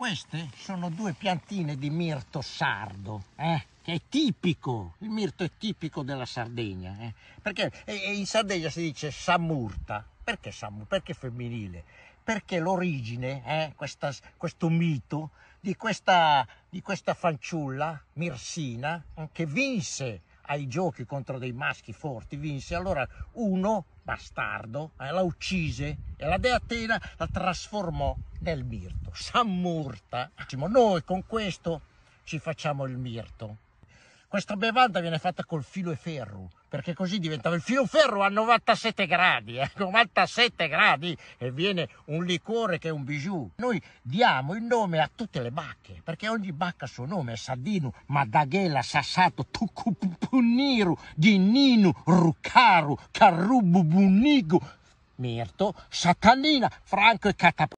Queste sono due piantine di mirto sardo, eh? che è tipico, il mirto è tipico della Sardegna, eh? perché in Sardegna si dice samurta, perché samurta? Perché femminile? Perché l'origine, eh? questa, questo mito di questa, di questa fanciulla, Mirsina, eh, che vinse ai giochi contro dei maschi forti, vinse, allora uno, bastardo, eh, la uccise e la dea Atena la trasformò del mirto. Sammurta. Noi con questo ci facciamo il mirto. Questa bevanda viene fatta col filo e ferro, perché così diventava il filo e ferro a 97 gradi, eh? 97 gradi e viene un liquore che è un bijou. Noi diamo il nome a tutte le bacche, perché ogni bacca ha suo nome, Sadino, Madaghela, Sassato, Tucupuniru, Dininu, Rucaru, Carrubu, Bunigu, Mirto, Satanina, Franco e Catapulta.